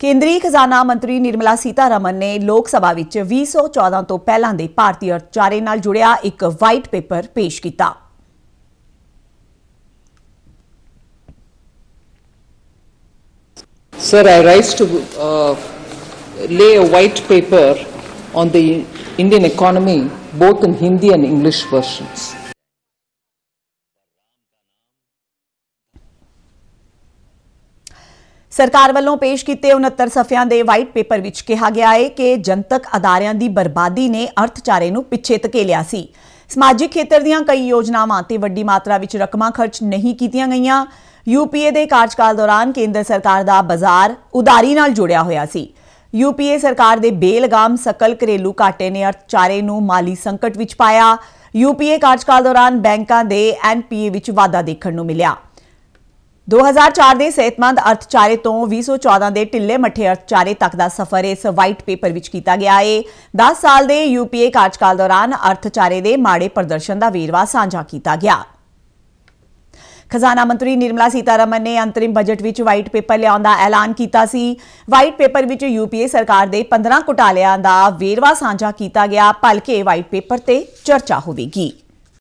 ਕੇਂਦਰੀ ਖਜ਼ਾਨਾ ਮੰਤਰੀ ਨਿਰਮਲਾ ਸੀਤਾਰਮਨ ਨੇ ਲੋਕ ਸਭਾ ਵਿੱਚ 2014 ਤੋਂ ਪਹਿਲਾਂ ਦੇ ਭਾਰਤੀ ਅਰਥਚਾਰੇ ਨਾਲ ਜੁੜਿਆ ਇੱਕ ਵਾਈਟ ਪੇਪਰ ਪੇਸ਼ ਕੀਤਾ sir I rise to lay a white paper on the Indian economy both in Hindi and English versions ਸਰਕਾਰ ਵੱਲੋਂ ਪੇਸ਼ ਕੀਤੇ 69 ਸਫ਼ਿਆਂ ਦੇ ਵਾਈਟ ਪੇਪਰ ਵਿੱਚ ਕਿਹਾ ਗਿਆ ਹੈ ਕਿ ਜਨਤਕ ਅਦਾਰਿਆਂ ਦੀ ਬਰਬਾਦੀ ਨੇ ਅਰਥਚਾਰੇ ਨੂੰ ਪਿੱਛੇ ਧਕੇਲਿਆ ਸੀ ਸਮਾਜਿਕ ਖੇਤਰ ਦੀਆਂ ਕਈ ਯੋਜਨਾਵਾਂ ਤੇ ਵੱਡੀ ਮਾਤਰਾ ਵਿੱਚ ਰਕਮਾਂ ਖਰਚ ਨਹੀਂ ਕੀਤੀਆਂ ਗਈਆਂ ਯੂਪੀਏ ਦੇ ਕਾਰਜਕਾਲ ਦੌਰਾਨ ਕੇਂਦਰ ਸਰਕਾਰ ਦਾ ਬਾਜ਼ਾਰ ਉਦਾਰੀ ਨਾਲ ਜੁੜਿਆ ਹੋਇਆ ਸੀ ਯੂਪੀਏ ਸਰਕਾਰ ਦੇ ਬੇਲਗਾਮ ਸਕਲ ਘਰੇਲੂ ਘਾਟੇ ਨੇ ਅਰਥਚਾਰੇ ਨੂੰ ਮਾਲੀ ਸੰਕਟ ਵਿੱਚ ਪਾਇਆ ਯੂਪੀਏ ਕਾਰਜਕਾਲ ਦੌਰਾਨ ਬੈਂਕਾਂ ਦੇ ਐਨਪੀਏ ਵਿੱਚ ਵਾਧਾ ਦੇਖਣ ਨੂੰ ਮਿਲਿਆ 2004 ਦੇ ਸਿਹਤਮੰਦ ਅਰਥਚਾਰੇ ਤੋਂ 2014 ਦੇ ਢਿੱਲੇ ਮੱਠੇ ਅਰਥਚਾਰੇ ਤੱਕ ਦਾ ਸਫ਼ਰ ਇਸ ਵਾਈਟ ਪੇਪਰ ਵਿੱਚ ਕੀਤਾ ਗਿਆ ਹੈ 10 ਸਾਲ ਦੇ ਯੂਪੀਏ ਕਾਰਜਕਾਲ ਦੌਰਾਨ ਅਰਥਚਾਰੇ ਦੇ ਮਾੜੇ ਪ੍ਰਦਰਸ਼ਨ ਦਾ ਵੇਰਵਾ ਸਾਂਝਾ ਕੀਤਾ ਗਿਆ ਖਜ਼ਾਨਾ ਮੰਤਰੀ ਨਿਰਮਲਾ ਸੀਤਾਰਮਨ ਨੇ ਅੰਤਰਿਮ ਬਜਟ ਵਿੱਚ ਵਾਈਟ ਪੇਪਰ ਲਿਆਉਣ ਦਾ ਐਲਾਨ ਕੀਤਾ ਸੀ ਵਾਈਟ ਪੇਪਰ ਵਿੱਚ ਯੂਪੀਏ ਸਰਕਾਰ ਦੇ 15 ਘੁਟਾਲਿਆਂ ਦਾ ਵੇਰਵਾ ਸਾਂਝਾ ਕੀਤਾ ਗਿਆ ਭਲਕੇ ਵਾਈਟ ਪੇਪਰ ਤੇ ਚਰਚਾ ਹੋਵੇਗੀ